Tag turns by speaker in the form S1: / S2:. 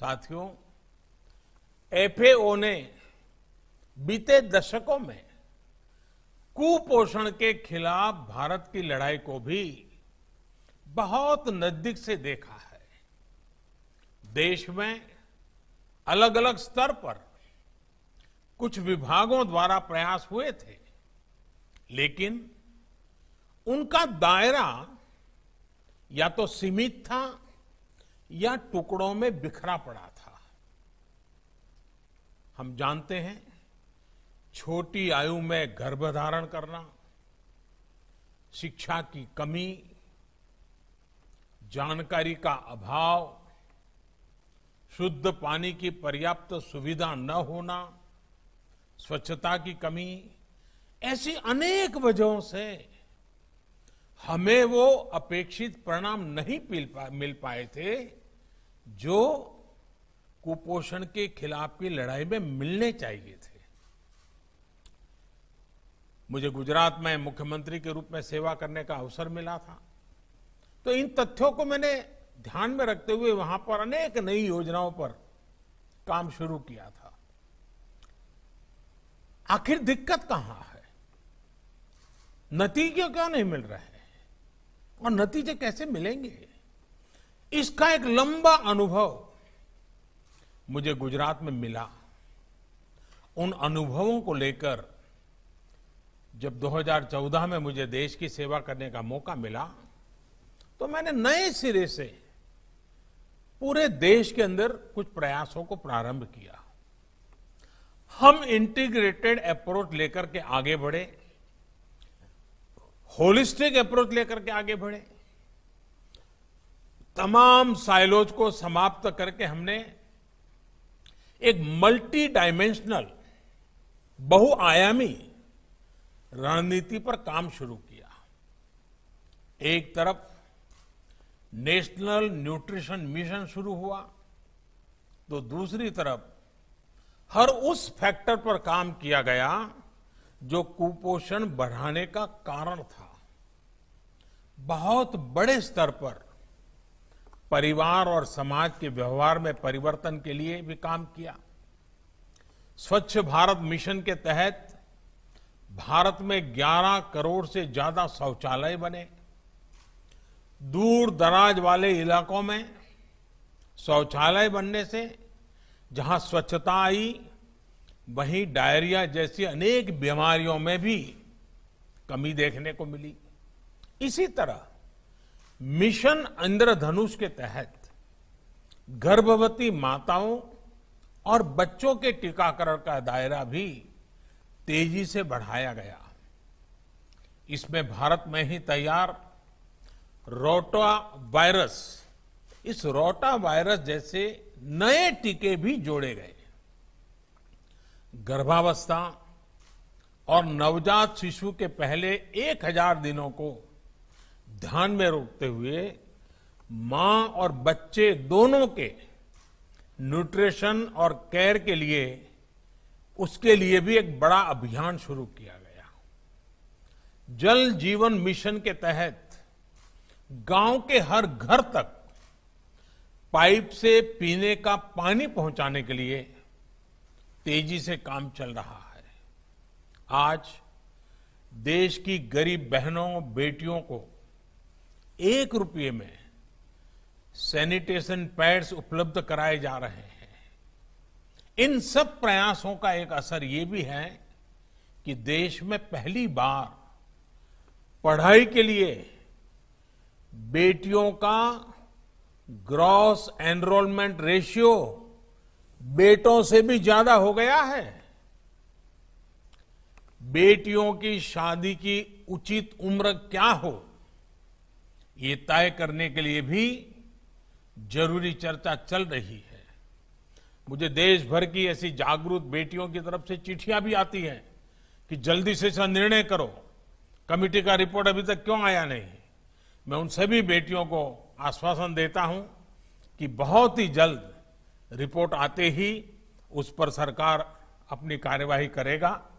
S1: साथियों एफएओ ने बीते दशकों में कुपोषण के खिलाफ भारत की लड़ाई को भी बहुत नजदीक से देखा है देश में अलग अलग स्तर पर कुछ विभागों द्वारा प्रयास हुए थे लेकिन उनका दायरा या तो सीमित था या टुकड़ों में बिखरा पड़ा था हम जानते हैं छोटी आयु में गर्भधारण करना शिक्षा की कमी जानकारी का अभाव शुद्ध पानी की पर्याप्त सुविधा न होना स्वच्छता की कमी ऐसी अनेक वजहों से हमें वो अपेक्षित परिणाम नहीं मिल पाए थे जो कुपोषण के खिलाफ की लड़ाई में मिलने चाहिए थे मुझे गुजरात में मुख्यमंत्री के रूप में सेवा करने का अवसर मिला था तो इन तथ्यों को मैंने ध्यान में रखते हुए वहां पर अनेक नई योजनाओं पर काम शुरू किया था आखिर दिक्कत कहां है नतीजे क्यों नहीं मिल रहे हैं और नतीजे कैसे मिलेंगे इसका एक लंबा अनुभव मुझे गुजरात में मिला उन अनुभवों को लेकर जब 2014 में मुझे देश की सेवा करने का मौका मिला तो मैंने नए सिरे से पूरे देश के अंदर कुछ प्रयासों को प्रारंभ किया हम इंटीग्रेटेड अप्रोच लेकर के आगे बढ़े होलिस्टिक अप्रोच लेकर के आगे बढ़े तमाम साइलोज को समाप्त करके हमने एक मल्टी डायमेंशनल बहुआयामी रणनीति पर काम शुरू किया एक तरफ नेशनल न्यूट्रिशन मिशन शुरू हुआ तो दूसरी तरफ हर उस फैक्टर पर काम किया गया जो कुपोषण बढ़ाने का कारण था बहुत बड़े स्तर पर परिवार और समाज के व्यवहार में परिवर्तन के लिए भी काम किया स्वच्छ भारत मिशन के तहत भारत में 11 करोड़ से ज्यादा शौचालय बने दूर दराज वाले इलाकों में शौचालय बनने से जहां स्वच्छता आई वहीं डायरिया जैसी अनेक बीमारियों में भी कमी देखने को मिली इसी तरह मिशन इंद्रधनुष के तहत गर्भवती माताओं और बच्चों के टीकाकरण का दायरा भी तेजी से बढ़ाया गया इसमें भारत में ही तैयार रोटा वायरस इस रोटा वायरस जैसे नए टीके भी जोड़े गए गर्भावस्था और नवजात शिशु के पहले 1000 दिनों को ध्यान में रखते हुए मां और बच्चे दोनों के न्यूट्रिशन और केयर के लिए उसके लिए भी एक बड़ा अभियान शुरू किया गया जल जीवन मिशन के तहत गांव के हर घर तक पाइप से पीने का पानी पहुंचाने के लिए तेजी से काम चल रहा है आज देश की गरीब बहनों बेटियों को एक रुपये में सैनिटेशन पैड्स उपलब्ध कराए जा रहे हैं इन सब प्रयासों का एक असर ये भी है कि देश में पहली बार पढ़ाई के लिए बेटियों का ग्रॉस एनरोलमेंट रेशियो बेटों से भी ज्यादा हो गया है बेटियों की शादी की उचित उम्र क्या हो ये तय करने के लिए भी जरूरी चर्चा चल रही है मुझे देश भर की ऐसी जागरूक बेटियों की तरफ से चिट्ठियां भी आती हैं कि जल्दी से इसका निर्णय करो कमिटी का रिपोर्ट अभी तक क्यों आया नहीं मैं उन सभी बेटियों को आश्वासन देता हूं कि बहुत ही जल्द रिपोर्ट आते ही उस पर सरकार अपनी कार्यवाही करेगा